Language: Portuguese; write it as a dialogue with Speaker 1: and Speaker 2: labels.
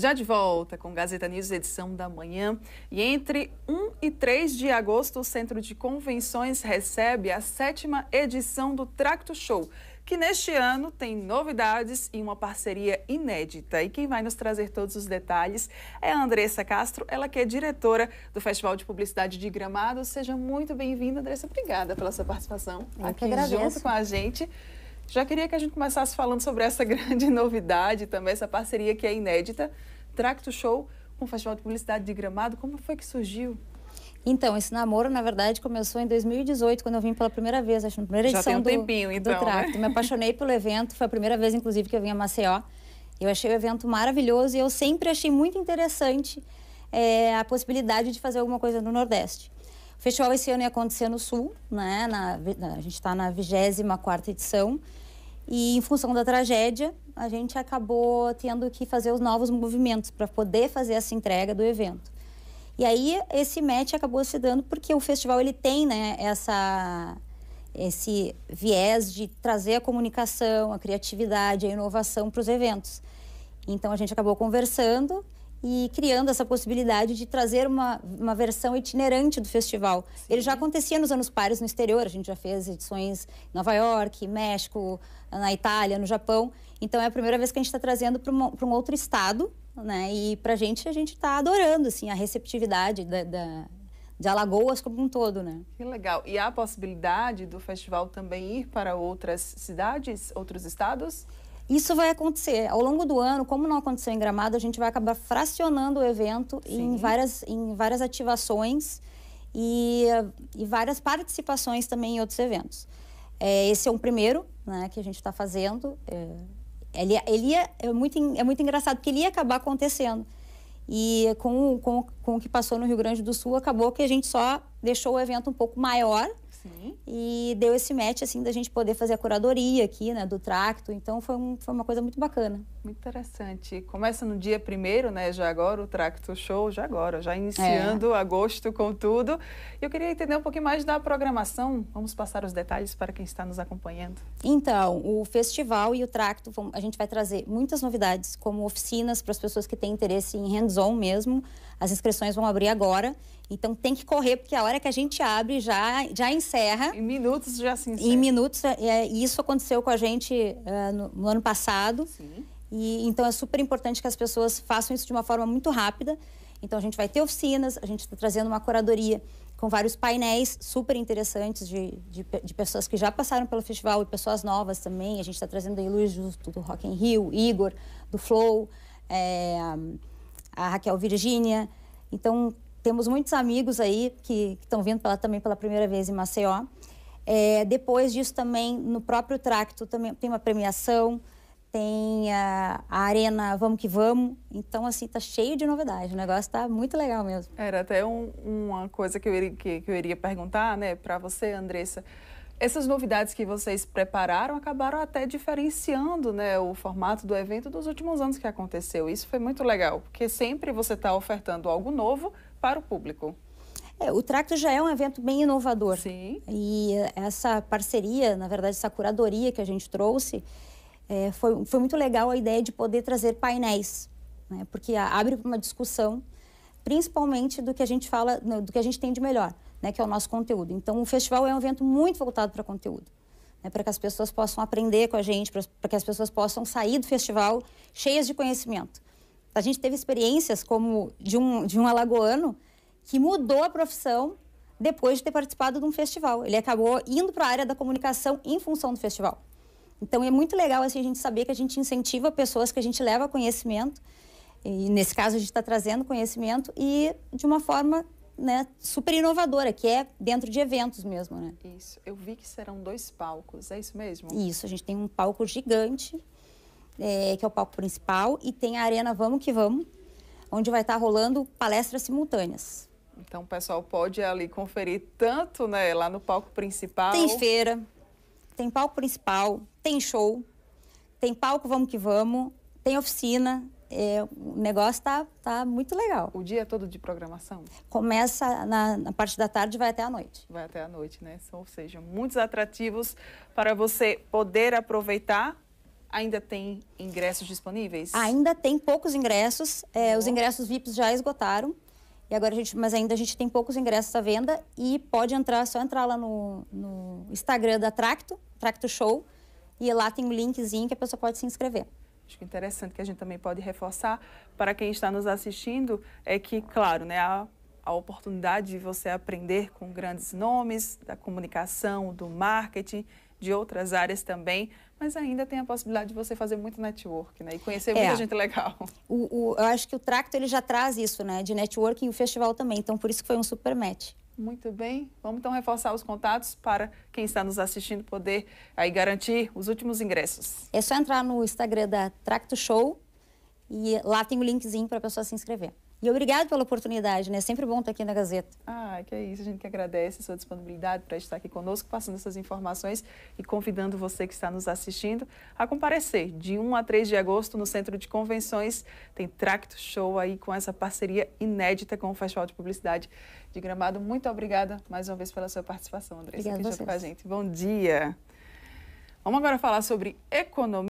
Speaker 1: Já de volta com Gazeta News, edição da manhã. E entre 1 e 3 de agosto, o Centro de Convenções recebe a sétima edição do Tracto Show, que neste ano tem novidades e uma parceria inédita. E quem vai nos trazer todos os detalhes é a Andressa Castro, ela que é diretora do Festival de Publicidade de Gramado. Seja muito bem-vinda, Andressa. Obrigada pela sua participação Eu aqui junto com a gente. Já queria que a gente começasse falando sobre essa grande novidade também, essa parceria que é inédita, Tracto Show
Speaker 2: com o Festival de Publicidade de Gramado. Como foi que surgiu? Então, esse namoro, na verdade, começou em 2018, quando eu vim pela primeira vez, acho, na primeira Já edição Já tem um tempinho, do, então, do né? Tracto. Né? Me apaixonei pelo evento, foi a primeira vez, inclusive, que eu vim a Maceió. Eu achei o evento maravilhoso e eu sempre achei muito interessante é, a possibilidade de fazer alguma coisa no Nordeste. O festival esse ano ia acontecer no Sul, né? Na, na, a gente está na 24ª edição. E em função da tragédia, a gente acabou tendo que fazer os novos movimentos para poder fazer essa entrega do evento. E aí esse match acabou se dando porque o festival ele tem, né, essa esse viés de trazer a comunicação, a criatividade, a inovação para os eventos. Então a gente acabou conversando e criando essa possibilidade de trazer uma, uma versão itinerante do festival. Sim. Ele já acontecia nos anos pares no exterior, a gente já fez edições em Nova York, México, na Itália, no Japão. Então é a primeira vez que a gente está trazendo para um outro estado, né? E para a gente, a gente está adorando, assim, a receptividade da, da de Alagoas como um todo, né? Que
Speaker 1: legal. E há a possibilidade do festival também ir para outras cidades, outros
Speaker 2: estados? Isso vai acontecer. Ao longo do ano, como não aconteceu em Gramado, a gente vai acabar fracionando o evento em várias, em várias ativações e, e várias participações também em outros eventos. É, esse é um primeiro né, que a gente está fazendo. É, ele, ele ia, é, muito, é muito engraçado, porque ele ia acabar acontecendo. E com, com, com o que passou no Rio Grande do Sul, acabou que a gente só deixou o evento um pouco maior Sim. E deu esse match, assim, da gente poder fazer a curadoria aqui, né, do tracto. Então foi, um, foi uma coisa muito bacana. Muito interessante.
Speaker 1: Começa no dia primeiro, né? Já agora, o Tracto Show, já agora, já iniciando é. agosto com tudo. Eu queria entender um pouquinho mais da programação. Vamos passar os detalhes para quem está nos acompanhando.
Speaker 2: Então, o festival e o Tracto, a gente vai trazer muitas novidades, como oficinas para as pessoas que têm interesse em hands-on mesmo. As inscrições vão abrir agora. Então tem que correr, porque a hora que a gente abre já, já encerra. Em minutos já se encerra. Em minutos, é, isso aconteceu com a gente eh, no, no, ano passado. Sim. E então é super importante que as pessoas façam isso de uma forma muito rápida. Então a gente vai ter oficinas, a gente está trazendo uma curadoria com vários painéis super interessantes de, de, de, pessoas que já passaram pelo festival e pessoas novas também. A gente está trazendo aí Luiz Justo do Rock in Rio, Igor do Flow, é, a Raquel Virgínia. Então temos muitos amigos aí que estão vindo pela, também pela primeira vez em Maceió. É, depois disso também no próprio Tracto também tem uma premiação tem a, a, Arena Vamos Que Vamos. Então, assim, tá cheio de novidades. O negócio tá muito legal mesmo.
Speaker 1: Era até um, uma coisa que eu, iria, que, que eu iria perguntar, né, para você, Andressa. Essas novidades que vocês prepararam acabaram até diferenciando né, o formato do evento dos últimos anos que aconteceu. Isso foi muito legal, porque sempre você está ofertando algo novo
Speaker 2: para o público. É, o Tracto já é um evento bem inovador. Sim. E essa parceria, na verdade, essa curadoria que a gente trouxe, é, foi, foi muito legal a ideia de poder trazer painéis, né? porque abre uma discussão, principalmente do que a gente fala, né, do que a gente tem de melhor, né? que é o nosso conteúdo. Então, o festival é um evento muito voltado para conteúdo. Né? para que as pessoas possam aprender com a gente, para que as pessoas possam sair do festival cheias de conhecimento. A gente teve experiências como de um, de um alagoano que mudou a profissão depois de ter participado de um festival. Ele acabou indo para a área da comunicação em função do festival. Então é muito legal assim, a gente saber que a gente incentiva pessoas, que a gente leva conhecimento, e nesse caso a gente está trazendo conhecimento, e de uma forma né, super inovadora, que é dentro de eventos mesmo, né?
Speaker 1: Isso. Eu vi que serão dois palcos, é isso mesmo? Isso.
Speaker 2: A gente tem um palco gigante, é, que é o palco principal, e tem a Arena Vamos Que Vamos, onde vai estar tá rolando palestras simultâneas.
Speaker 1: Então, o pessoal pode ali conferir tanto né, lá no palco principal. Tem feira,
Speaker 2: tem palco principal, tem show, tem palco Vamos Que Vamos, tem oficina. É, o negócio tá, tá muito legal. O dia todo de programação? Começa na, na parte da tarde e vai até a noite.
Speaker 1: Vai até a noite, né? Ou seja, muitos atrativos para você poder aproveitar Ainda tem ingressos disponíveis?
Speaker 2: Ainda tem poucos ingressos. É, os ingressos VIPs já esgotaram. E agora a gente, mas ainda a gente tem poucos ingressos à venda e pode entrar, só entrar lá no, no Instagram da Tracto, Tracto Show, e lá tem um linkzinho que a pessoa pode se inscrever. Acho que é interessante que a gente também
Speaker 1: pode reforçar para quem está nos assistindo é que, claro, né, a a oportunidade de você aprender com grandes nomes da comunicação, do marketing de outras áreas também, mas ainda tem a possibilidade de você fazer muito network, né? E conhecer muita é. gente legal.
Speaker 2: O, o, eu acho que o Tracto ele já traz isso, né? De networking e o festival também. Então, por isso que foi um super match.
Speaker 1: Muito bem. Vamos então reforçar os contatos para quem está nos assistindo poder aí garantir os últimos ingressos.
Speaker 2: É só entrar no Instagram da Tracto Show e lá tem o linkzinho para a pessoa se inscrever. E obrigado pela oportunidade, né? É sempre bom estar aqui na Gazeta.
Speaker 1: Ah, que é isso. A gente que agradece a sua disponibilidade para estar aqui conosco, passando essas informações e convidando você que está nos assistindo a comparecer de 1 a 3 de agosto no Centro de Convenções. Tem Tracto Show aí com essa parceria inédita com o Festival de Publicidade de Gramado. Muito obrigada mais uma vez pela sua participação, Andressa, Obrigada que esteve com a gente. Bom dia. Vamos agora falar sobre economia.